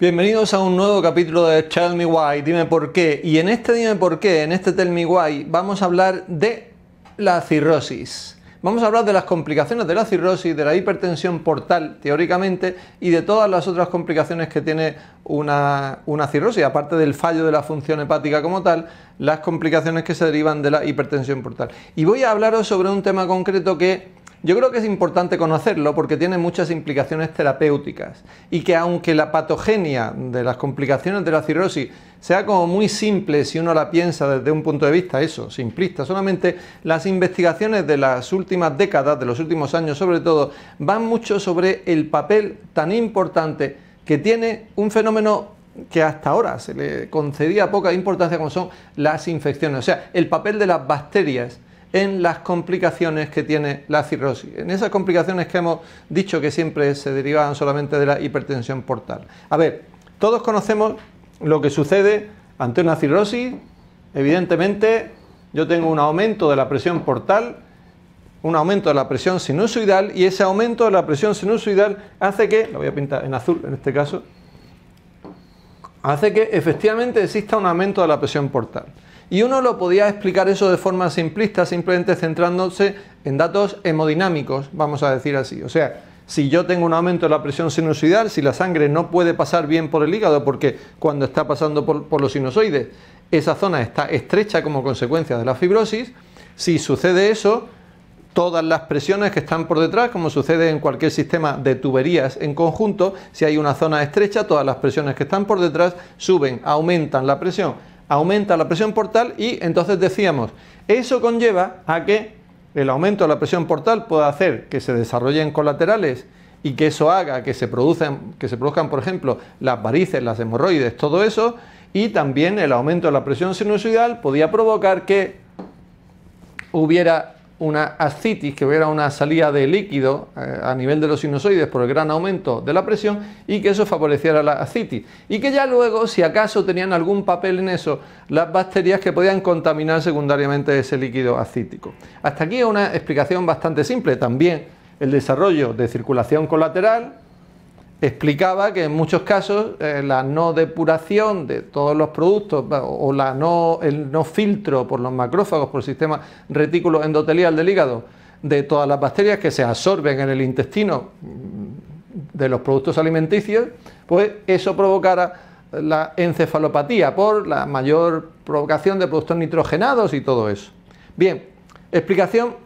Bienvenidos a un nuevo capítulo de Tell Me Why, dime por qué. Y en este dime por qué, en este Tell Me Why, vamos a hablar de la cirrosis. Vamos a hablar de las complicaciones de la cirrosis, de la hipertensión portal, teóricamente, y de todas las otras complicaciones que tiene una, una cirrosis, aparte del fallo de la función hepática como tal, las complicaciones que se derivan de la hipertensión portal. Y voy a hablaros sobre un tema concreto que yo creo que es importante conocerlo porque tiene muchas implicaciones terapéuticas y que aunque la patogenia de las complicaciones de la cirrosis sea como muy simple si uno la piensa desde un punto de vista eso, simplista, solamente las investigaciones de las últimas décadas, de los últimos años sobre todo, van mucho sobre el papel tan importante que tiene un fenómeno que hasta ahora se le concedía poca importancia como son las infecciones, o sea, el papel de las bacterias en las complicaciones que tiene la cirrosis, en esas complicaciones que hemos dicho que siempre se derivaban solamente de la hipertensión portal. A ver, todos conocemos lo que sucede ante una cirrosis, evidentemente yo tengo un aumento de la presión portal, un aumento de la presión sinusoidal y ese aumento de la presión sinusoidal hace que, ...lo voy a pintar en azul en este caso, hace que efectivamente exista un aumento de la presión portal. Y uno lo podía explicar eso de forma simplista, simplemente centrándose en datos hemodinámicos, vamos a decir así. O sea, si yo tengo un aumento de la presión sinusoidal, si la sangre no puede pasar bien por el hígado, porque cuando está pasando por, por los sinusoides, esa zona está estrecha como consecuencia de la fibrosis, si sucede eso, todas las presiones que están por detrás, como sucede en cualquier sistema de tuberías en conjunto, si hay una zona estrecha, todas las presiones que están por detrás suben, aumentan la presión aumenta la presión portal y entonces decíamos, eso conlleva a que el aumento de la presión portal pueda hacer que se desarrollen colaterales y que eso haga que se, que se produzcan, por ejemplo, las varices, las hemorroides, todo eso, y también el aumento de la presión sinusoidal podía provocar que hubiera una ascitis, que hubiera una salida de líquido eh, a nivel de los sinusoides por el gran aumento de la presión y que eso favoreciera la ascitis. Y que ya luego, si acaso tenían algún papel en eso, las bacterias que podían contaminar secundariamente ese líquido ascítico. Hasta aquí una explicación bastante simple. También el desarrollo de circulación colateral, explicaba que en muchos casos eh, la no depuración de todos los productos o la no, el no filtro por los macrófagos, por el sistema retículo endotelial del hígado, de todas las bacterias que se absorben en el intestino mm, de los productos alimenticios, pues eso provocara la encefalopatía por la mayor provocación de productos nitrogenados y todo eso. Bien, explicación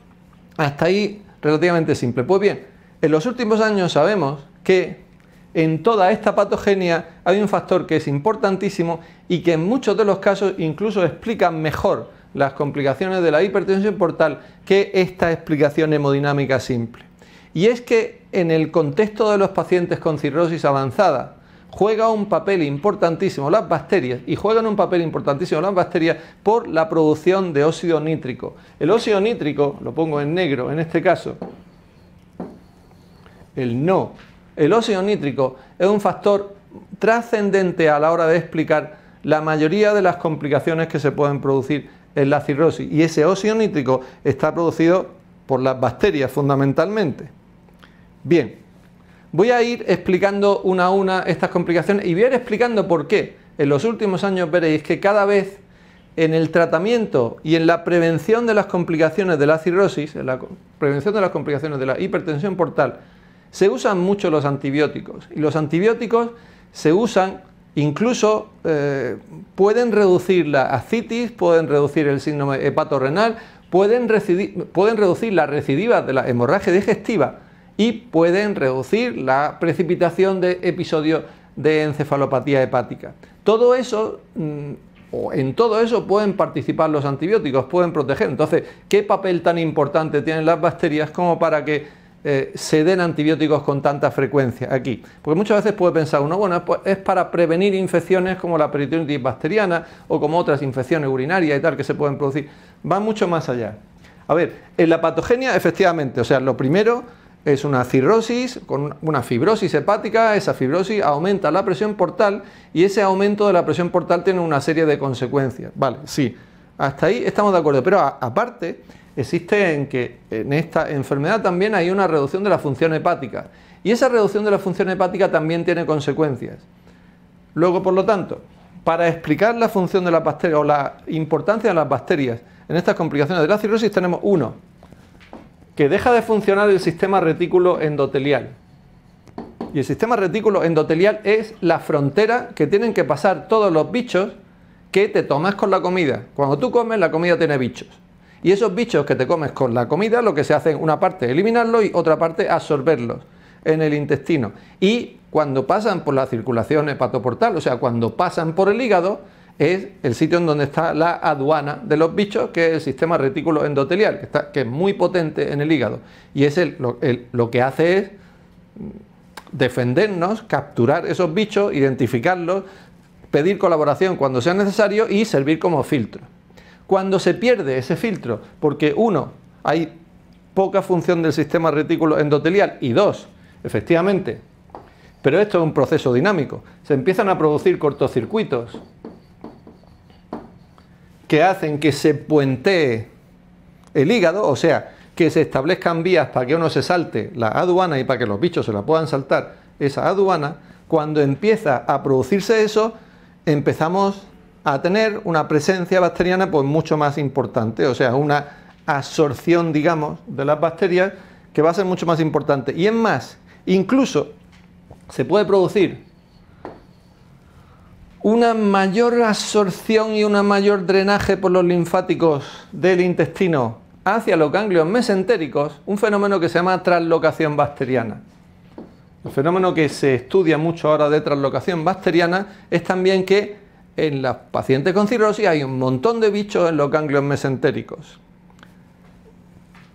hasta ahí relativamente simple. Pues bien, en los últimos años sabemos que en toda esta patogenia hay un factor que es importantísimo y que en muchos de los casos incluso explica mejor las complicaciones de la hipertensión portal que esta explicación hemodinámica simple. Y es que en el contexto de los pacientes con cirrosis avanzada, juega un papel importantísimo las bacterias y juegan un papel importantísimo las bacterias por la producción de óxido nítrico. El óxido nítrico, lo pongo en negro en este caso, el no el óxido nítrico es un factor trascendente a la hora de explicar la mayoría de las complicaciones que se pueden producir en la cirrosis. Y ese óxido nítrico está producido por las bacterias fundamentalmente. Bien, voy a ir explicando una a una estas complicaciones y voy a ir explicando por qué. En los últimos años veréis que cada vez en el tratamiento y en la prevención de las complicaciones de la cirrosis, en la prevención de las complicaciones de la hipertensión portal, se usan mucho los antibióticos. Y los antibióticos se usan, incluso eh, pueden reducir la acitis, pueden reducir el síndrome hepatorrenal, pueden, pueden reducir la recidiva de la hemorragia digestiva y pueden reducir la precipitación de episodios de encefalopatía hepática. Todo eso, mm, o en todo eso pueden participar los antibióticos, pueden proteger. Entonces, ¿qué papel tan importante tienen las bacterias como para que eh, se den antibióticos con tanta frecuencia aquí. Porque muchas veces puede pensar uno, bueno, pues es para prevenir infecciones como la peritonitis bacteriana o como otras infecciones urinarias y tal que se pueden producir. Va mucho más allá. A ver, en la patogenia, efectivamente, o sea, lo primero es una cirrosis con una fibrosis hepática, esa fibrosis aumenta la presión portal y ese aumento de la presión portal tiene una serie de consecuencias. Vale, sí. Hasta ahí estamos de acuerdo, pero aparte existe en que en esta enfermedad también hay una reducción de la función hepática y esa reducción de la función hepática también tiene consecuencias. Luego, por lo tanto, para explicar la función de las bacterias o la importancia de las bacterias en estas complicaciones de la cirrosis tenemos uno, que deja de funcionar el sistema retículo endotelial. Y el sistema retículo endotelial es la frontera que tienen que pasar todos los bichos que te tomas con la comida. Cuando tú comes, la comida tiene bichos. Y esos bichos que te comes con la comida, lo que se hace, una parte eliminarlos y otra parte absorberlos en el intestino. Y cuando pasan por la circulación hepatoportal, o sea, cuando pasan por el hígado, es el sitio en donde está la aduana de los bichos, que es el sistema retículo endotelial, que, está, que es muy potente en el hígado. Y es lo, lo que hace es defendernos, capturar esos bichos, identificarlos, pedir colaboración cuando sea necesario y servir como filtro. Cuando se pierde ese filtro, porque uno, hay poca función del sistema retículo endotelial y dos, efectivamente, pero esto es un proceso dinámico, se empiezan a producir cortocircuitos que hacen que se puentee el hígado, o sea, que se establezcan vías para que uno se salte la aduana y para que los bichos se la puedan saltar esa aduana, cuando empieza a producirse eso, empezamos a tener una presencia bacteriana pues mucho más importante, o sea, una absorción, digamos, de las bacterias que va a ser mucho más importante. Y es más, incluso se puede producir una mayor absorción y un mayor drenaje por los linfáticos del intestino hacia los ganglios mesentéricos, un fenómeno que se llama traslocación bacteriana. El fenómeno que se estudia mucho ahora de translocación bacteriana es también que en las pacientes con cirrosis hay un montón de bichos en los ganglios mesentéricos.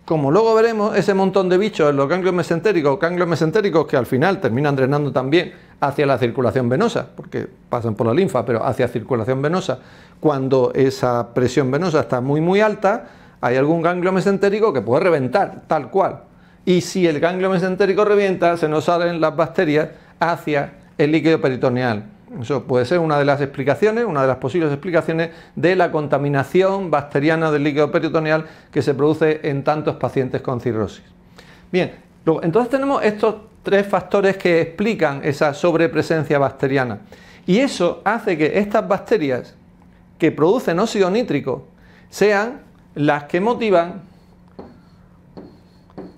Como luego veremos, ese montón de bichos en los ganglios mesentéricos, ganglios mesentéricos que al final terminan drenando también hacia la circulación venosa, porque pasan por la linfa, pero hacia circulación venosa. Cuando esa presión venosa está muy muy alta, hay algún ganglio mesentérico que puede reventar tal cual y si el ganglio mesentérico revienta, se nos salen las bacterias hacia el líquido peritoneal. Eso puede ser una de las explicaciones, una de las posibles explicaciones de la contaminación bacteriana del líquido peritoneal que se produce en tantos pacientes con cirrosis. Bien, entonces tenemos estos tres factores que explican esa sobrepresencia bacteriana. Y eso hace que estas bacterias que producen óxido nítrico sean las que motivan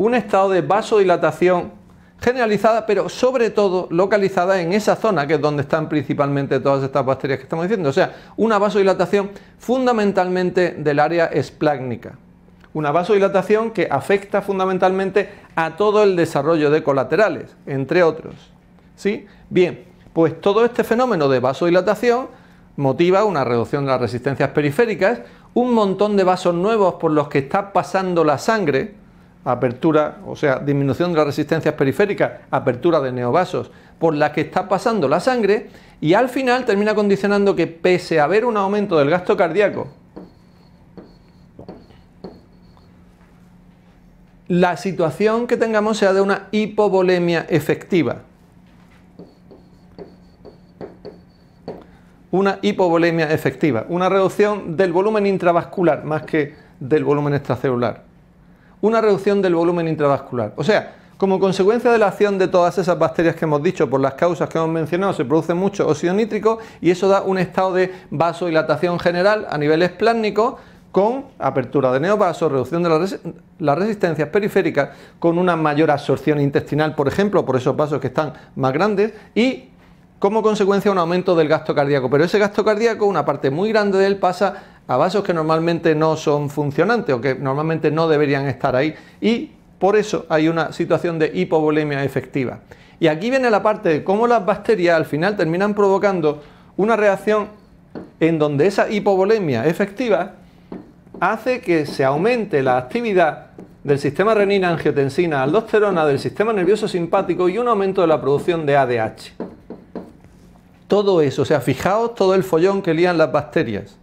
un estado de vasodilatación generalizada, pero sobre todo localizada en esa zona que es donde están principalmente todas estas bacterias que estamos diciendo. O sea, una vasodilatación fundamentalmente del área esplácnica. Una vasodilatación que afecta fundamentalmente a todo el desarrollo de colaterales, entre otros. ¿Sí? Bien, pues todo este fenómeno de vasodilatación motiva una reducción de las resistencias periféricas, un montón de vasos nuevos por los que está pasando la sangre, apertura, o sea, disminución de las resistencias periféricas, apertura de neovasos, por la que está pasando la sangre y al final termina condicionando que pese a haber un aumento del gasto cardíaco, la situación que tengamos sea de una hipovolemia efectiva. Una hipovolemia efectiva, una reducción del volumen intravascular más que del volumen extracelular una reducción del volumen intravascular. O sea, como consecuencia de la acción de todas esas bacterias que hemos dicho, por las causas que hemos mencionado, se produce mucho óxido nítrico y eso da un estado de vasodilatación general a niveles esplánico con apertura de neovasos, reducción de las resistencias periféricas, con una mayor absorción intestinal, por ejemplo, por esos vasos que están más grandes y como consecuencia un aumento del gasto cardíaco. Pero ese gasto cardíaco, una parte muy grande de él pasa a vasos que normalmente no son funcionantes o que normalmente no deberían estar ahí y por eso hay una situación de hipovolemia efectiva. Y aquí viene la parte de cómo las bacterias al final terminan provocando una reacción en donde esa hipovolemia efectiva hace que se aumente la actividad del sistema renina, angiotensina, aldosterona, del sistema nervioso simpático y un aumento de la producción de ADH. Todo eso, o sea, fijaos todo el follón que lían las bacterias.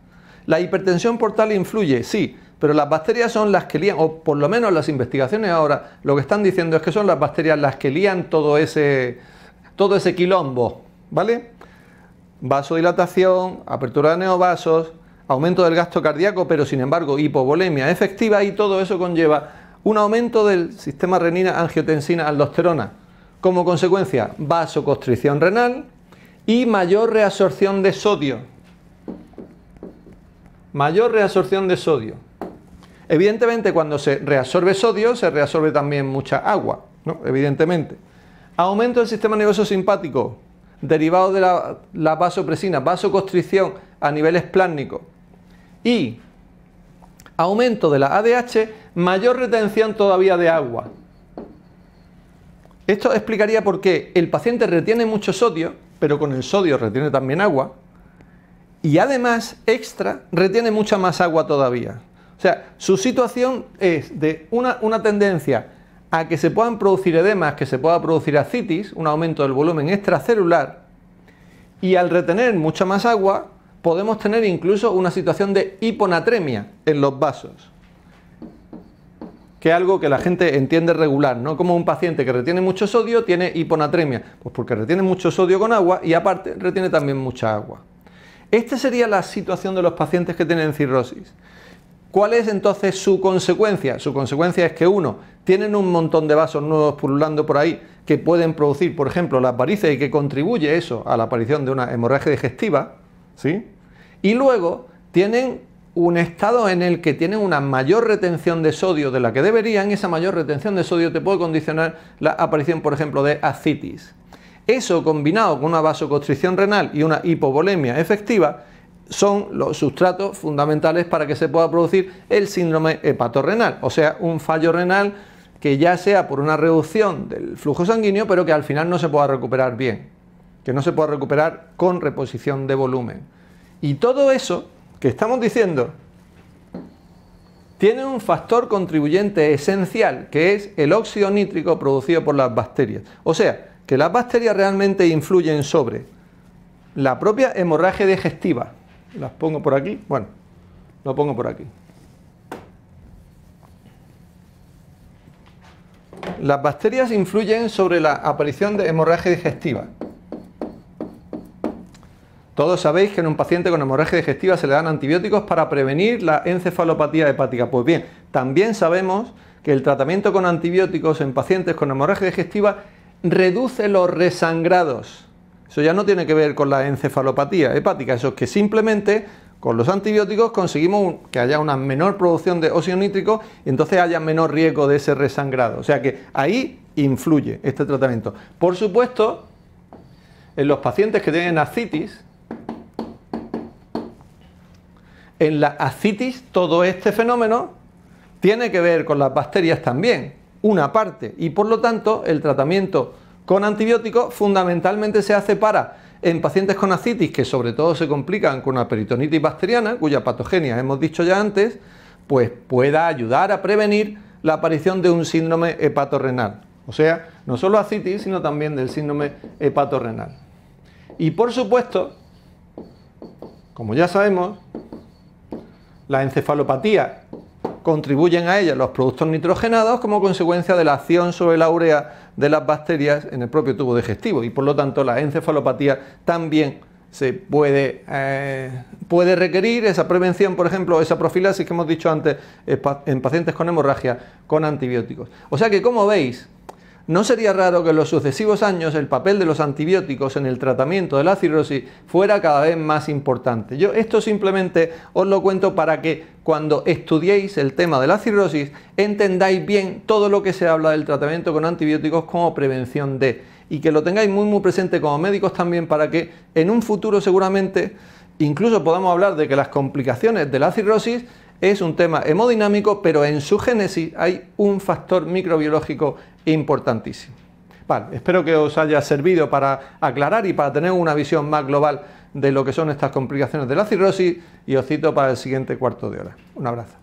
La hipertensión portal influye, sí, pero las bacterias son las que lían, o por lo menos las investigaciones ahora lo que están diciendo es que son las bacterias las que lían todo ese, todo ese quilombo, ¿vale? Vasodilatación, apertura de neovasos, aumento del gasto cardíaco, pero sin embargo hipovolemia efectiva y todo eso conlleva un aumento del sistema renina, angiotensina, aldosterona. Como consecuencia, vasoconstricción renal, y mayor reabsorción de sodio. Mayor reabsorción de sodio. Evidentemente, cuando se reabsorbe sodio, se reabsorbe también mucha agua, Evidentemente. Aumento del sistema nervioso simpático, derivado de la, vasopresina, vasoconstricción a nivel esplánico. Y aumento de la ADH, mayor retención todavía de agua. Esto explicaría por qué el paciente retiene mucho sodio, pero con el sodio retiene también agua. Y además, extra, retiene mucha más agua todavía. O sea, su situación es de una, tendencia a que se puedan producir edemas, que se pueda producir ascitis, un aumento del volumen extracelular, y al retener mucha más agua, podemos tener incluso una situación de hiponatremia en los vasos que es algo que la gente entiende regular, ¿no? Como un paciente que retiene mucho sodio tiene hiponatremia, pues porque retiene mucho sodio con agua y aparte retiene también mucha agua. Esta sería la situación de los pacientes que tienen cirrosis. ¿Cuál es entonces su consecuencia? Su consecuencia es que uno, tienen un montón de vasos nuevos pululando por ahí que pueden producir, por ejemplo, las varices y que contribuye eso a la aparición de una hemorragia digestiva, ¿sí? Y luego tienen un estado en el que tienen una mayor retención de sodio de la que deberían, esa mayor retención de sodio te puede condicionar la aparición, por ejemplo, de ascitis. Eso combinado con una vasoconstricción renal y una hipovolemia efectiva son los sustratos fundamentales para que se pueda producir el síndrome hepatorrenal, o sea, un fallo renal que ya sea por una reducción del flujo sanguíneo, pero que al final no se pueda recuperar bien, que no se pueda recuperar con reposición de volumen. Y todo eso que estamos diciendo tiene un factor contribuyente esencial, que es el óxido nítrico producido por las bacterias. O sea, que las bacterias realmente influyen sobre la propia hemorragia digestiva. Las pongo por aquí, bueno, lo pongo por aquí. Las bacterias influyen sobre la aparición de hemorragia digestiva. Todos sabéis que en un paciente con hemorragia digestiva se le dan antibióticos para prevenir la encefalopatía hepática. Pues bien, también sabemos que el tratamiento con antibióticos en pacientes con hemorragia digestiva reduce los resangrados. Eso ya no tiene que ver con la encefalopatía hepática, eso es que simplemente con los antibióticos conseguimos que haya una menor producción de óxido nítrico y entonces haya menor riesgo de ese resangrado. O sea que ahí influye este tratamiento. Por supuesto, en los pacientes que tienen ascitis, En la ascitis todo este fenómeno tiene que ver con las bacterias también, una parte, y por lo tanto el tratamiento con antibióticos fundamentalmente se hace para en pacientes con ascitis que sobre todo se complican con una peritonitis bacteriana, cuya patogenia hemos dicho ya antes, pues pueda ayudar a prevenir la aparición de un síndrome hepatorrenal. O sea, no solo ascitis, sino también del síndrome hepatorrenal. Y por supuesto, como ya sabemos, la encefalopatía contribuyen a ella los productos nitrogenados como consecuencia de la acción sobre la urea de las bacterias en el propio tubo digestivo y por lo tanto la encefalopatía también se puede, eh, puede requerir esa prevención, por ejemplo, esa profilaxis que hemos dicho antes en pacientes con hemorragia con antibióticos. O sea que como veis, no sería raro que en los sucesivos años el papel de los antibióticos en el tratamiento de la cirrosis fuera cada vez más importante. Yo esto simplemente os lo cuento para que cuando estudiéis el tema de la cirrosis entendáis bien todo lo que se habla del tratamiento con antibióticos como prevención de y que lo tengáis muy muy presente como médicos también para que en un futuro seguramente incluso podamos hablar de que las complicaciones de la cirrosis es un tema hemodinámico, pero en su génesis hay un factor microbiológico importantísimo. Vale, espero que os haya servido para aclarar y para tener una visión más global de lo que son estas complicaciones de la cirrosis y os cito para el siguiente cuarto de hora. Un abrazo.